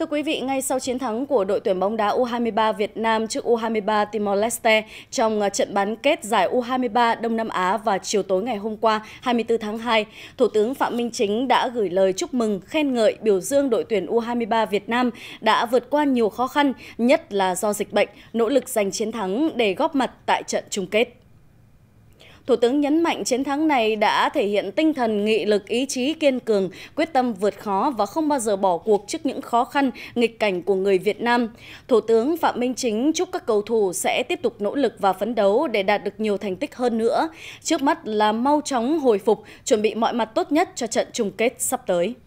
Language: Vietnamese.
Thưa quý vị, ngay sau chiến thắng của đội tuyển bóng đá U23 Việt Nam trước U23 Timor-Leste trong à, trận bán kết giải U23 Đông Nam Á vào chiều tối ngày hôm qua 24 tháng 2, Thủ tướng Phạm Minh Chính đã gửi lời chúc mừng, khen ngợi, biểu dương đội tuyển U23 Việt Nam đã vượt qua nhiều khó khăn, nhất là do dịch bệnh, nỗ lực giành chiến thắng để góp mặt tại trận chung kết. Thủ tướng nhấn mạnh chiến thắng này đã thể hiện tinh thần nghị lực, ý chí kiên cường, quyết tâm vượt khó và không bao giờ bỏ cuộc trước những khó khăn, nghịch cảnh của người Việt Nam. Thủ tướng Phạm Minh Chính chúc các cầu thủ sẽ tiếp tục nỗ lực và phấn đấu để đạt được nhiều thành tích hơn nữa. Trước mắt là mau chóng hồi phục, chuẩn bị mọi mặt tốt nhất cho trận chung kết sắp tới.